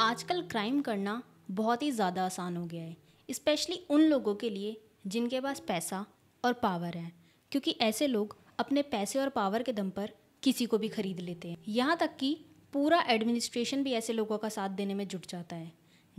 आजकल क्राइम करना बहुत ही ज़्यादा आसान हो गया है स्पेशली उन लोगों के लिए जिनके पास पैसा और पावर है क्योंकि ऐसे लोग अपने पैसे और पावर के दम पर किसी को भी खरीद लेते हैं यहाँ तक कि पूरा एडमिनिस्ट्रेशन भी ऐसे लोगों का साथ देने में जुट जाता है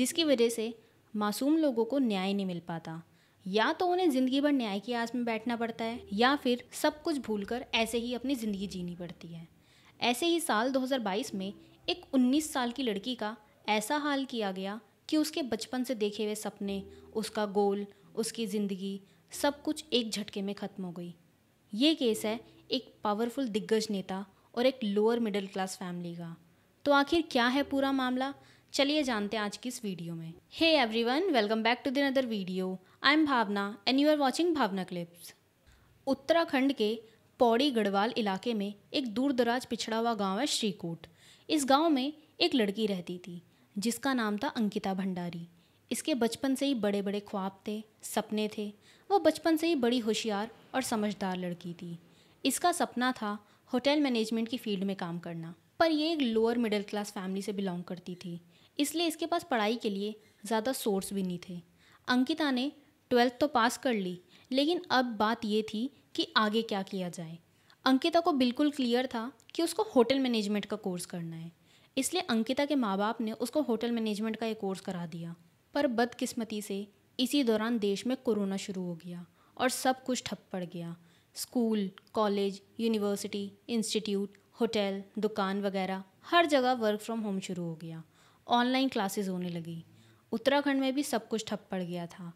जिसकी वजह से मासूम लोगों को न्याय नहीं मिल पाता या तो उन्हें ज़िंदगी भर न्याय की आस में बैठना पड़ता है या फिर सब कुछ भूल ऐसे ही अपनी ज़िंदगी जीनी पड़ती है ऐसे ही साल 2022 में एक 19 साल की लड़की का ऐसा हाल किया गया कि उसके बचपन से देखे हुए सपने उसका गोल उसकी ज़िंदगी सब कुछ एक झटके में ख़त्म हो गई ये केस है एक पावरफुल दिग्गज नेता और एक लोअर मिडिल क्लास फैमिली का तो आखिर क्या है पूरा मामला चलिए जानते हैं आज की इस वीडियो में hey everyone welcome back to another video I am Bhavna and you are watching Bhavna clips Uttarakhand के पौड़ी गढ़वाल इलाके में एक दूर दराज पिछड़ा हुआ गाँव है श्रीकूट इस गांव में एक लड़की रहती थी जिसका नाम था अंकिता भंडारी इसके बचपन से ही बड़े बड़े ख्वाब थे सपने थे वो बचपन से ही बड़ी होशियार और समझदार लड़की थी इसका सपना था होटल मैनेजमेंट की फील्ड में काम करना पर ये एक लोअर मिडिल क्लास फैमिली से बिलोंग करती थी इसलिए इसके पास पढ़ाई के लिए ज़्यादा सोर्स भी नहीं थे अंकिता ने ट्वेल्थ तो पास कर ली लेकिन अब बात ये थी कि आगे क्या किया जाए अंकिता को बिल्कुल क्लियर था कि उसको होटल मैनेजमेंट का कोर्स करना है इसलिए अंकिता के माँ बाप ने उसको होटल मैनेजमेंट का एक कोर्स करा दिया पर बदकिस्मती से इसी दौरान देश में कोरोना शुरू हो गया और सब कुछ ठप पड़ गया school college university institute hotel दुकान वगैरह हर जगह वर्क फ्रॉम होम शुरू हो गया ऑनलाइन क्लासेस होने लगी उत्तराखंड में भी सब कुछ ठप पड़ गया था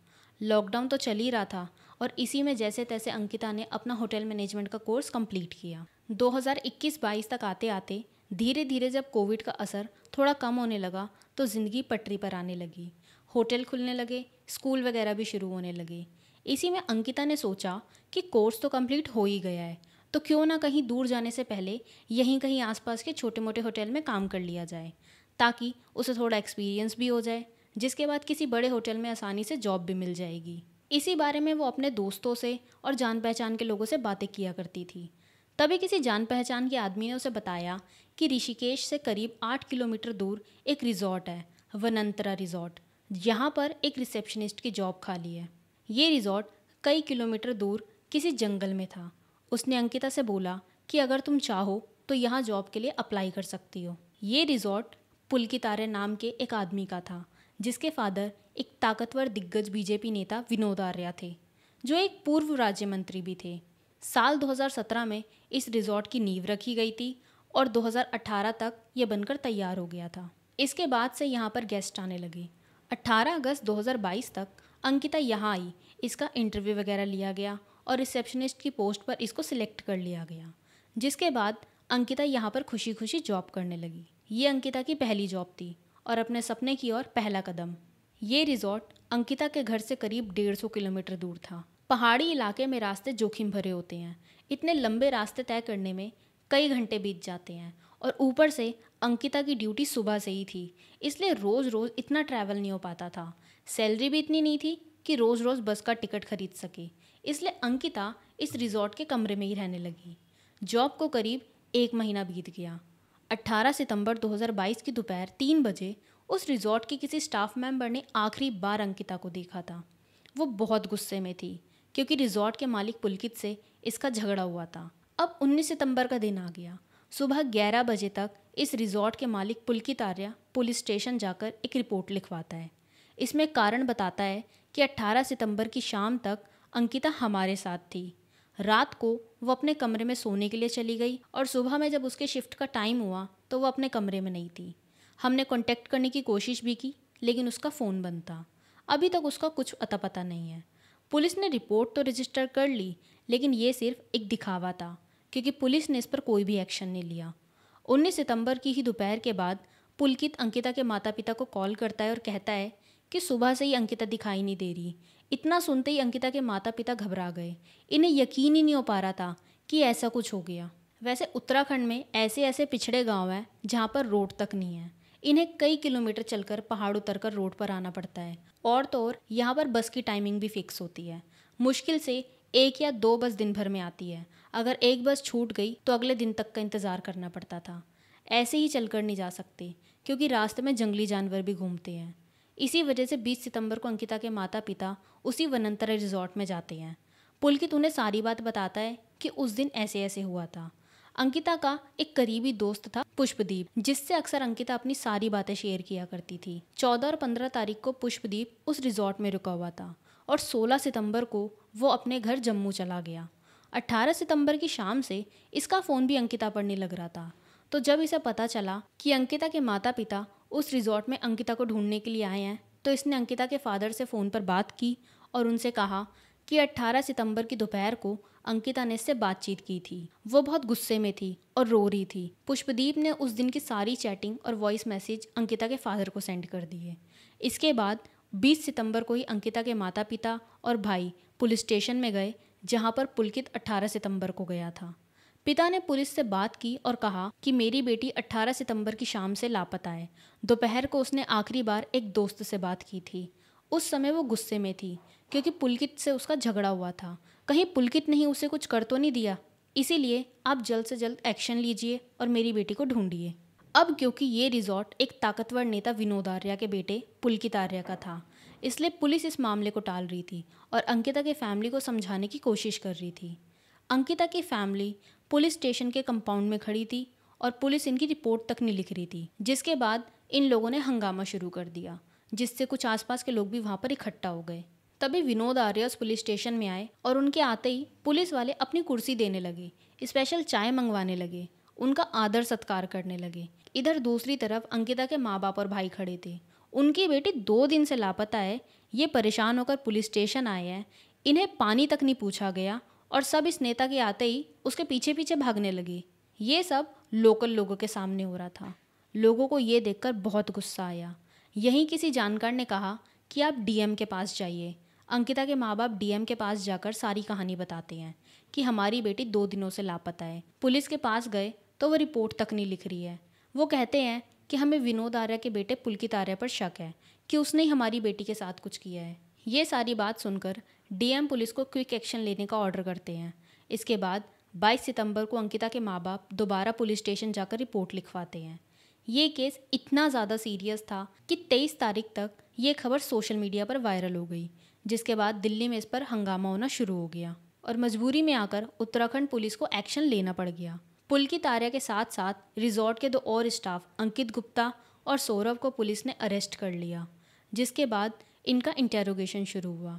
लॉकडाउन तो चल ही रहा था और इसी में जैसे तैसे अंकिता ने अपना होटल मैनेजमेंट का कोर्स कंप्लीट किया 2021-22 तक आते आते धीरे धीरे जब कोविड का असर थोड़ा कम होने लगा तो ज़िंदगी पटरी पर आने लगी होटल खुलने लगे स्कूल वगैरह भी शुरू होने लगे इसी में अंकिता ने सोचा कि कोर्स तो कंप्लीट हो ही गया है तो क्यों ना कहीं दूर जाने से पहले यहीं कहीं आसपास के छोटे मोटे होटल में काम कर लिया जाए ताकि उसे थोड़ा एक्सपीरियंस भी हो जाए जिसके बाद किसी बड़े होटल में आसानी से जॉब भी मिल जाएगी इसी बारे में वो अपने दोस्तों से और जान पहचान के लोगों से बातें किया करती थी तभी किसी जान पहचान के आदमी ने उसे बताया कि ऋषिकेश से करीब आठ किलोमीटर दूर एक रिजॉर्ट है वनंतरा रिजॉर्ट यहाँ पर एक रिसेप्शनिस्ट की जॉब खाली है ये रिजॉर्ट कई किलोमीटर दूर किसी जंगल में था उसने अंकिता से बोला कि अगर तुम चाहो तो यहाँ जॉब के लिए अप्लाई कर सकती हो ये रिजॉर्ट पुल की तारे नाम के एक आदमी का था जिसके फादर एक ताकतवर दिग्गज बीजेपी नेता विनोद आर्या थे जो एक पूर्व राज्य मंत्री भी थे साल 2017 में इस रिजॉर्ट की नींव रखी गई थी और 2018 तक ये बनकर तैयार हो गया था इसके बाद से यहाँ पर गेस्ट आने लगे 18 अगस्त 2022 तक अंकिता यहाँ आई इसका इंटरव्यू वगैरह लिया गया और रिसेप्शनिस्ट की पोस्ट पर इसको सिलेक्ट कर लिया गया जिसके बाद अंकिता यहाँ पर खुशी खुशी जॉब करने लगी ये अंकिता की पहली जॉब थी और अपने सपने की ओर पहला कदम ये रिजॉर्ट अंकिता के घर से करीब डेढ़ सौ किलोमीटर दूर था पहाड़ी इलाके में रास्ते जोखिम भरे होते हैं इतने लंबे रास्ते तय करने में कई घंटे बीत जाते हैं और ऊपर से अंकिता की ड्यूटी सुबह से ही थी इसलिए रोज़ रोज़ इतना ट्रैवल नहीं हो पाता था सैलरी भी इतनी नहीं थी कि रोज़ रोज़ बस का टिकट खरीद सके इसलिए अंकिता इस रिजॉर्ट के कमरे में ही रहने लगी जॉब को करीब एक महीना बीत गया 18 सितंबर 2022 की दोपहर तीन बजे उस रिजॉर्ट के किसी स्टाफ मेंबर ने आखिरी बार अंकिता को देखा था वो बहुत गुस्से में थी क्योंकि रिजॉर्ट के मालिक पुलकित से इसका झगड़ा हुआ था अब 19 सितंबर का दिन आ गया सुबह 11 बजे तक इस रिजॉर्ट के मालिक पुलकित आर्या पुलिस स्टेशन जाकर एक रिपोर्ट लिखवाता है इसमें कारण बताता है कि 18 सितंबर की शाम तक अंकिता हमारे साथ थी रात को वो अपने कमरे में सोने के लिए चली गई और सुबह में जब उसके शिफ्ट का टाइम हुआ तो वो अपने कमरे में नहीं थी हमने कॉन्टेक्ट करने की कोशिश भी की लेकिन उसका फ़ोन बंद था अभी तक उसका कुछ अता पता नहीं है पुलिस ने रिपोर्ट तो रजिस्टर कर ली लेकिन ये सिर्फ एक दिखावा था क्योंकि पुलिस ने इस पर कोई भी एक्शन नहीं लिया 19 सितंबर की ही दोपहर के बाद पुलकित अंकिता के माता पिता को कॉल करता है और कहता है कि सुबह से ही अंकिता दिखाई नहीं दे रही इतना सुनते ही अंकिता के माता पिता घबरा गए इन्हें यकीन ही नहीं हो पा रहा था कि ऐसा कुछ हो गया वैसे उत्तराखंड में ऐसे ऐसे पिछड़े गांव हैं जहाँ पर रोड तक नहीं है इन्हें कई किलोमीटर चलकर पहाड़ उतर कर रोड पर आना पड़ता है और तो और यहाँ पर बस की टाइमिंग भी फिक्स होती है मुश्किल से एक या दो बस दिन भर में आती है अगर एक बस छूट गई तो अगले दिन तक का इंतज़ार करना पड़ता था ऐसे ही चलकर नहीं जा सकते क्योंकि रास्ते में जंगली जानवर भी घूमते हैं इसी वजह से 20 सितंबर को अंकिता के माता पिता उसी वनंतरा रिजॉर्ट में जाते हैं पुलकित उन्हें सारी बात बताता है कि उस दिन ऐसे ऐसे हुआ था अंकिता का एक करीबी दोस्त था पुष्पदीप जिससे अक्सर अंकिता अपनी सारी बातें शेयर किया करती थी चौदह और पंद्रह तारीख को पुष्पदीप उस रिजॉर्ट में रुका हुआ था और सोलह सितंबर को वो अपने घर जम्मू चला गया 18 सितंबर की शाम से इसका फ़ोन भी अंकिता नहीं लग रहा था तो जब इसे पता चला कि अंकिता के माता पिता उस रिजॉर्ट में अंकिता को ढूंढने के लिए आए हैं तो इसने अंकिता के फादर से फ़ोन पर बात की और उनसे कहा कि 18 सितंबर की दोपहर को अंकिता ने इससे बातचीत की थी वो बहुत गुस्से में थी और रो रही थी पुष्पदीप ने उस दिन की सारी चैटिंग और वॉइस मैसेज अंकिता के फादर को सेंड कर दिए इसके बाद 20 सितंबर को ही अंकिता के माता पिता और भाई पुलिस स्टेशन में गए जहां पर पुलकित 18 सितंबर को गया था पिता ने पुलिस से बात की और कहा कि मेरी बेटी 18 सितंबर की शाम से लापता है दोपहर को उसने आखिरी बार एक दोस्त से बात की थी उस समय वो गुस्से में थी क्योंकि पुलकित से उसका झगड़ा हुआ था कहीं पुलकित नहीं उसे कुछ कर तो नहीं दिया इसीलिए आप जल्द से जल्द एक्शन लीजिए और मेरी बेटी को ढूंढिए अब क्योंकि ये रिजॉर्ट एक ताकतवर नेता विनोद आर्या के बेटे पुलकित आर्या का था इसलिए पुलिस इस मामले को टाल रही थी और अंकिता के फैमिली को समझाने की कोशिश कर रही थी अंकिता की फैमिली पुलिस स्टेशन के कंपाउंड में खड़ी थी और पुलिस इनकी रिपोर्ट तक नहीं लिख रही थी जिसके बाद इन लोगों ने हंगामा शुरू कर दिया जिससे कुछ आसपास के लोग भी वहाँ पर इकट्ठा हो गए तभी विनोद आर्यस पुलिस स्टेशन में आए और उनके आते ही पुलिस वाले अपनी कुर्सी देने लगे स्पेशल चाय मंगवाने लगे उनका आदर सत्कार करने लगे इधर दूसरी तरफ अंकिता के माँ बाप और भाई खड़े थे उनकी बेटी दो दिन से लापता है ये परेशान होकर पुलिस स्टेशन आए हैं इन्हें पानी तक नहीं पूछा गया और सब इस नेता के आते ही उसके पीछे पीछे भागने लगे ये सब लोकल लोगों के सामने हो रहा था लोगों को ये देखकर बहुत गुस्सा आया यहीं किसी जानकार ने कहा कि आप डीएम के पास जाइए अंकिता के माँ बाप डीएम के पास जाकर सारी कहानी बताते हैं कि हमारी बेटी दो दिनों से लापता है पुलिस के पास गए तो वो रिपोर्ट तक नहीं लिख रही है वो कहते हैं कि हमें विनोद आर्या के बेटे पुलकित आर्या पर शक है कि उसने ही हमारी बेटी के साथ कुछ किया है ये सारी बात सुनकर डीएम पुलिस को क्विक एक्शन लेने का ऑर्डर करते हैं इसके बाद 22 सितंबर को अंकिता के माँ बाप दोबारा पुलिस स्टेशन जाकर रिपोर्ट लिखवाते हैं ये केस इतना ज़्यादा सीरियस था कि 23 तारीख तक ये खबर सोशल मीडिया पर वायरल हो गई जिसके बाद दिल्ली में इस पर हंगामा होना शुरू हो गया और मजबूरी में आकर उत्तराखंड पुलिस को एक्शन लेना पड़ गया पुल की तारिया के साथ साथ रिजॉर्ट के दो और स्टाफ अंकित गुप्ता और सौरभ को पुलिस ने अरेस्ट कर लिया जिसके बाद इनका इंटेरोगेशन शुरू हुआ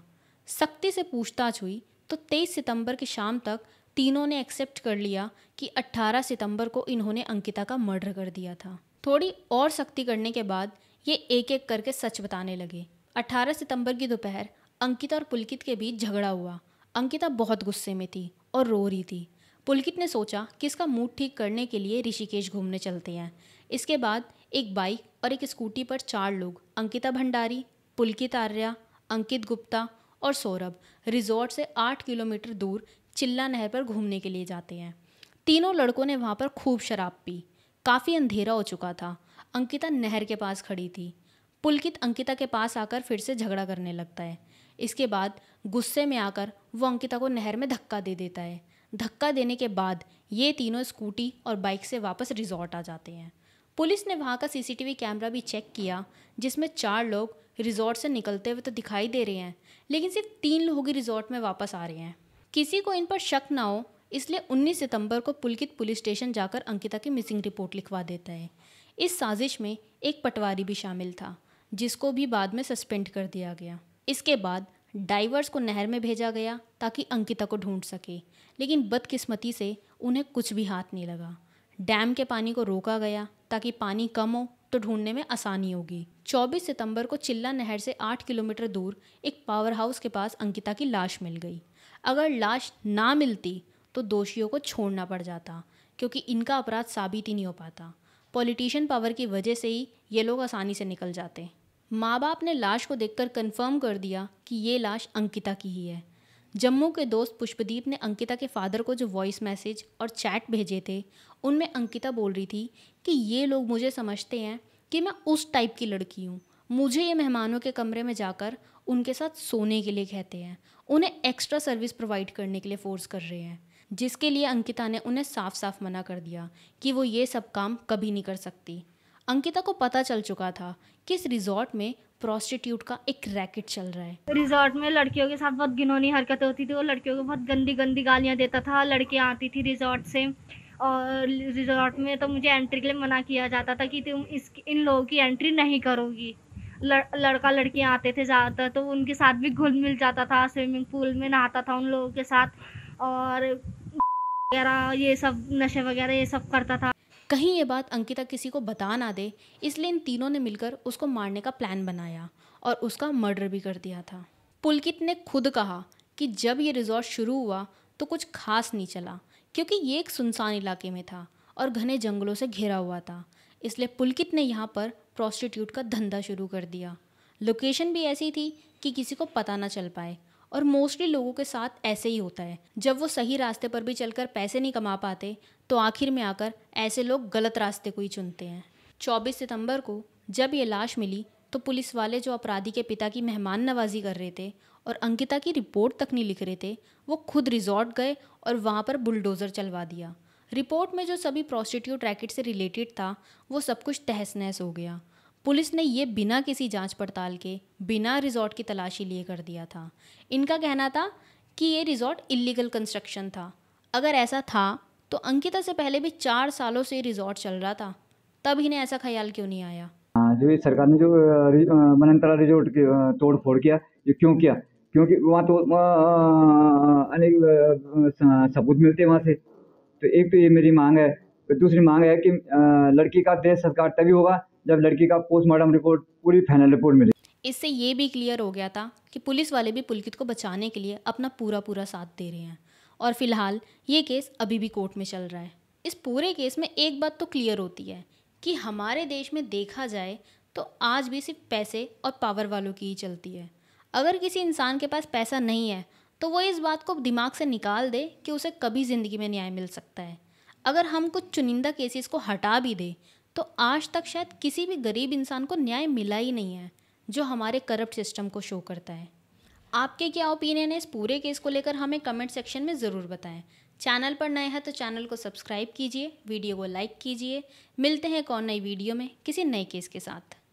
सख्ती से पूछताछ हुई तो 23 सितंबर की शाम तक तीनों ने एक्सेप्ट कर लिया कि 18 सितंबर को इन्होंने अंकिता का मर्डर कर दिया था थोड़ी और सख्ती करने के बाद ये एक एक करके सच बताने लगे 18 सितंबर की दोपहर अंकित और पुलकित के बीच झगड़ा हुआ अंकिता बहुत गुस्से में थी और रो रही थी पुलकित ने सोचा कि इसका मूड ठीक करने के लिए ऋषिकेश घूमने चलते हैं इसके बाद एक बाइक और एक स्कूटी पर चार लोग अंकिता भंडारी पुलकित आर्या अंकित गुप्ता और सौरभ रिजॉर्ट से आठ किलोमीटर दूर चिल्ला नहर पर घूमने के लिए जाते हैं तीनों लड़कों ने वहाँ पर खूब शराब पी काफ़ी अंधेरा हो चुका था अंकिता नहर के पास खड़ी थी पुलकित अंकिता के पास आकर फिर से झगड़ा करने लगता है इसके बाद गुस्से में आकर वो अंकिता को नहर में धक्का दे देता है धक्का देने के बाद ये तीनों स्कूटी और बाइक से वापस रिजॉर्ट आ जाते हैं पुलिस ने वहाँ का सीसीटीवी कैमरा भी चेक किया जिसमें चार लोग रिजॉर्ट से निकलते हुए तो दिखाई दे रहे हैं लेकिन सिर्फ तीन लोग ही रिजॉर्ट में वापस आ रहे हैं किसी को इन पर शक ना हो इसलिए 19 सितंबर को पुलकित पुलिस स्टेशन जाकर अंकिता की मिसिंग रिपोर्ट लिखवा देता है इस साजिश में एक पटवारी भी शामिल था जिसको भी बाद में सस्पेंड कर दिया गया इसके बाद डाइवर्स को नहर में भेजा गया ताकि अंकिता को ढूंढ सके लेकिन बदकिस्मती से उन्हें कुछ भी हाथ नहीं लगा डैम के पानी को रोका गया ताकि पानी कम हो तो ढूंढने में आसानी होगी 24 सितंबर को चिल्ला नहर से 8 किलोमीटर दूर एक पावर हाउस के पास अंकिता की लाश मिल गई अगर लाश ना मिलती तो दोषियों को छोड़ना पड़ जाता क्योंकि इनका अपराध साबित ही नहीं हो पाता पॉलिटिशियन पावर की वजह से ही ये लोग आसानी से निकल जाते माँ बाप ने लाश को देखकर कंफर्म कर दिया कि ये लाश अंकिता की ही है जम्मू के दोस्त पुष्पदीप ने अंकिता के फादर को जो वॉइस मैसेज और चैट भेजे थे उनमें अंकिता बोल रही थी कि ये लोग मुझे समझते हैं कि मैं उस टाइप की लड़की हूँ मुझे ये मेहमानों के कमरे में जाकर उनके साथ सोने के लिए कहते हैं उन्हें एक्स्ट्रा सर्विस प्रोवाइड करने के लिए फ़ोर्स कर रहे हैं जिसके लिए अंकिता ने उन्हें साफ साफ मना कर दिया कि वो ये सब काम कभी नहीं कर सकती अंकिता को पता चल चुका था कि इस रिजॉर्ट में प्रोस्टिट्यूट का एक रैकेट चल रहा है रिजॉर्ट में लड़कियों के साथ बहुत घिनौनी हरकतें होती थी और लड़कियों को बहुत गंदी गंदी गालियाँ देता था लड़कियाँ आती थी रिजॉर्ट से और रिजॉर्ट में तो मुझे एंट्री के लिए मना किया जाता था कि तुम इस इन लोगों की एंट्री नहीं करोगी लड़, लड़का लड़कियाँ आते थे ज़्यादातर तो उनके साथ भी घुल मिल जाता था स्विमिंग पूल में नहाता था उन लोगों के साथ और वगैरह ये सब नशे वगैरह ये सब करता था कहीं ये बात अंकिता किसी को बता ना दे इसलिए इन तीनों ने मिलकर उसको मारने का प्लान बनाया और उसका मर्डर भी कर दिया था पुलकित ने खुद कहा कि जब ये रिजॉर्ट शुरू हुआ तो कुछ खास नहीं चला क्योंकि ये एक सुनसान इलाके में था और घने जंगलों से घिरा हुआ था इसलिए पुलकित ने यहाँ पर प्रॉस्टिट्यूट का धंधा शुरू कर दिया लोकेशन भी ऐसी थी कि किसी को पता ना चल पाए और मोस्टली लोगों के साथ ऐसे ही होता है जब वो सही रास्ते पर भी चलकर पैसे नहीं कमा पाते तो आखिर में आकर ऐसे लोग गलत रास्ते को ही चुनते हैं 24 सितंबर को जब ये लाश मिली तो पुलिस वाले जो अपराधी के पिता की मेहमान नवाजी कर रहे थे और अंकिता की रिपोर्ट तक नहीं लिख रहे थे वो खुद रिजॉर्ट गए और वहाँ पर बुलडोज़र चलवा दिया रिपोर्ट में जो सभी प्रोस्टिट्यूट रैकेट से रिलेटेड था वो सब कुछ तहस नहस हो गया पुलिस ने ये बिना किसी जांच पड़ताल के बिना रिजॉर्ट की तलाशी लिए कर दिया था इनका कहना था कि ये रिजॉर्ट इलीगल कंस्ट्रक्शन था अगर ऐसा था तो अंकिता से पहले भी चार सालों से रिजॉर्ट चल रहा था तब इन्हें ऐसा ख्याल क्यों नहीं आया हाँ, जो ये सरकार ने जो मनंतरा रिजॉर्ट तोड़ फोड़ किया ये क्यों किया क्योंकि वहाँ तो अनेक सबूत मिलते हैं वहाँ से तो एक तो ये मेरी मांग है तो दूसरी मांग है कि लड़की का देश सरकार तभी होगा जब लड़की का पोस्टमार्टम रिपोर्ट पूरी फाइनल रिपोर्ट मिले इससे ये भी क्लियर हो गया था कि पुलिस वाले भी पुलकित को बचाने के लिए अपना पूरा पूरा साथ दे रहे हैं और फिलहाल ये केस अभी भी कोर्ट में चल रहा है इस पूरे केस में एक बात तो क्लियर होती है कि हमारे देश में देखा जाए तो आज भी सिर्फ पैसे और पावर वालों की ही चलती है अगर किसी इंसान के पास पैसा नहीं है तो वो इस बात को दिमाग से निकाल दे कि उसे कभी ज़िंदगी में न्याय मिल सकता है अगर हम कुछ चुनिंदा केसेस को हटा भी दें तो आज तक शायद किसी भी गरीब इंसान को न्याय मिला ही नहीं है जो हमारे करप्ट सिस्टम को शो करता है आपके क्या ओपिनियन है इस पूरे केस को लेकर हमें कमेंट सेक्शन में ज़रूर बताएं चैनल पर नए हैं तो चैनल को सब्सक्राइब कीजिए वीडियो को लाइक कीजिए मिलते हैं कौन नई वीडियो में किसी नए केस के साथ